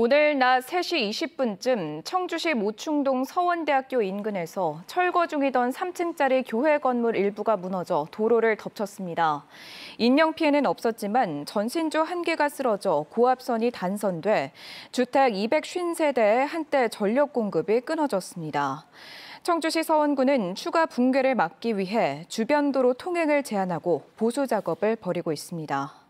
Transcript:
오늘 낮 3시 20분쯤 청주시 모충동 서원대학교 인근에서 철거 중이던 3층짜리 교회 건물 일부가 무너져 도로를 덮쳤습니다. 인명피해는 없었지만 전신조한 개가 쓰러져 고압선이 단선돼 주택 250세대에 한때 전력 공급이 끊어졌습니다. 청주시 서원구는 추가 붕괴를 막기 위해 주변 도로 통행을 제한하고 보수 작업을 벌이고 있습니다.